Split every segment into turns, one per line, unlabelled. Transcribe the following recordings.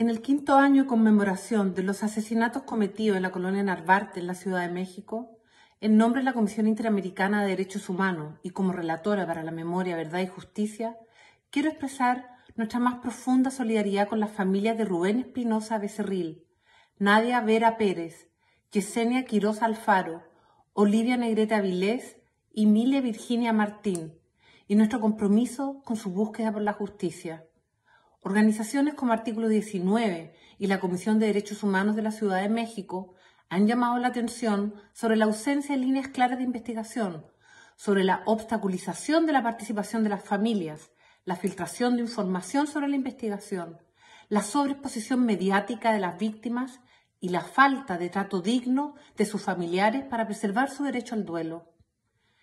En el quinto año de conmemoración de los asesinatos cometidos en la colonia Narvarte, en la Ciudad de México, en nombre de la Comisión Interamericana de Derechos Humanos y como relatora para la memoria, verdad y justicia, quiero expresar nuestra más profunda solidaridad con las familias de Rubén Espinosa Becerril, Nadia Vera Pérez, Yesenia Quiroz Alfaro, Olivia Negreta Avilés y Mile Virginia Martín, y nuestro compromiso con su búsqueda por la justicia. Organizaciones como Artículo 19 y la Comisión de Derechos Humanos de la Ciudad de México han llamado la atención sobre la ausencia de líneas claras de investigación, sobre la obstaculización de la participación de las familias, la filtración de información sobre la investigación, la sobreexposición mediática de las víctimas y la falta de trato digno de sus familiares para preservar su derecho al duelo.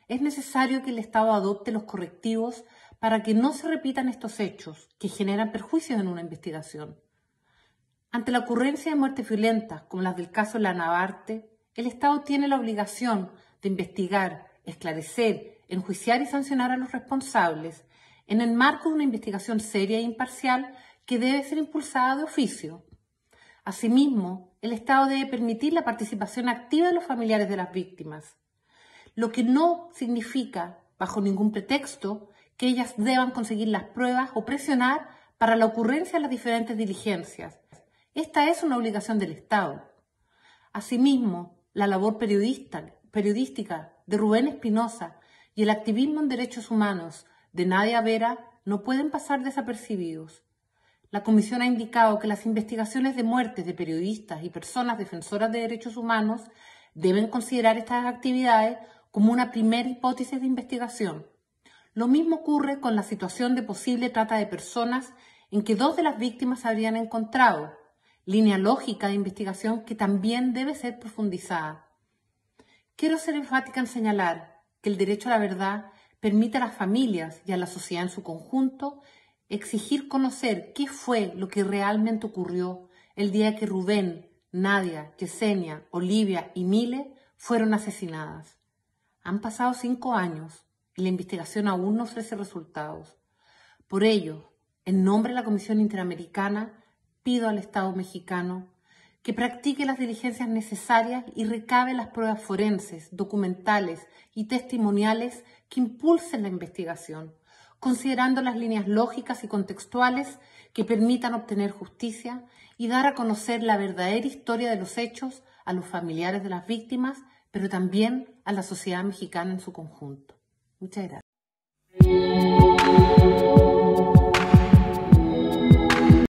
Es necesario que el Estado adopte los correctivos para que no se repitan estos hechos que generan perjuicios en una investigación. Ante la ocurrencia de muertes violentas, como las del caso Navarte, el Estado tiene la obligación de investigar, esclarecer, enjuiciar y sancionar a los responsables en el marco de una investigación seria e imparcial que debe ser impulsada de oficio. Asimismo, el Estado debe permitir la participación activa de los familiares de las víctimas, lo que no significa, bajo ningún pretexto, que ellas deban conseguir las pruebas o presionar para la ocurrencia de las diferentes diligencias. Esta es una obligación del Estado. Asimismo, la labor periodística de Rubén Espinosa y el activismo en derechos humanos de Nadia Vera no pueden pasar desapercibidos. La Comisión ha indicado que las investigaciones de muertes de periodistas y personas defensoras de derechos humanos deben considerar estas actividades como una primera hipótesis de investigación lo mismo ocurre con la situación de posible trata de personas en que dos de las víctimas se habrían encontrado, línea lógica de investigación que también debe ser profundizada. Quiero ser enfática en señalar que el derecho a la verdad permite a las familias y a la sociedad en su conjunto exigir conocer qué fue lo que realmente ocurrió el día que Rubén, Nadia, Yesenia, Olivia y Mile fueron asesinadas. Han pasado cinco años y la investigación aún no ofrece resultados. Por ello, en nombre de la Comisión Interamericana, pido al Estado mexicano que practique las diligencias necesarias y recabe las pruebas forenses, documentales y testimoniales que impulsen la investigación, considerando las líneas lógicas y contextuales que permitan obtener justicia y dar a conocer la verdadera historia de los hechos a los familiares de las víctimas, pero también a la sociedad mexicana en su conjunto. Data.